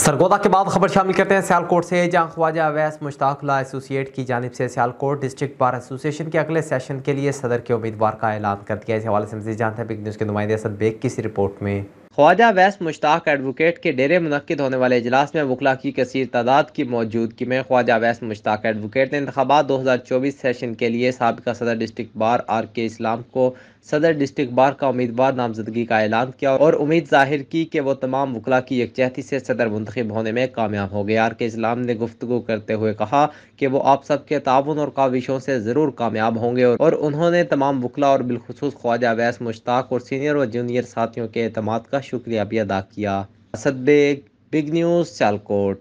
सरगोदा के बाद खबर शामिल करते हैं सियालकोट से जहां ख्वाजा अवैस ला एसोसिएट की जानब से सियालकोट डिस्ट्रिक्ट बार एसोसिएशन के अगले सेशन के लिए सदर के उम्मीदवार का ऐलान कर दिया इस हवाले से मजीद जानते हैं बिग न्यूज़ के नुमाइंदे असद बेग की इस रिपोर्ट में ख्वाजा वैस मुश्ताक एडवोकेट के डेरे मुनद होने वाले इजलास में वकला की कसर तादाद की मौजूदगी में ख्वाजा वैस मुश्ताक एडवोकेट ने इंतबात दो हज़ार चौबीस सेशन के लिए सबका सदर डिस्ट्रिक्ट बार आर के इस्लाम को सदर डिस्ट्रिक्ट बार का उम्मीदवार नामजदगी का ऐलान किया और उम्मीद जाहिर की कि वह तमाम वकला की यकजहती से सदर मंतखब होने में कामयाब हो गए आर के इस्लाम ने गुफ्तु करते हुए कहा कि वो आप सबके ताउन और काविशों से ज़रूर कामयाब होंगे और उन्होंने तमाम वकला और बिलखसूस ख्वाजा वैस मुश्ताक और सीनियर व जूनियर साथियों के अहतम का का शुक्रिया भी अदा किया बेग बिग न्यूज़ सियालकोट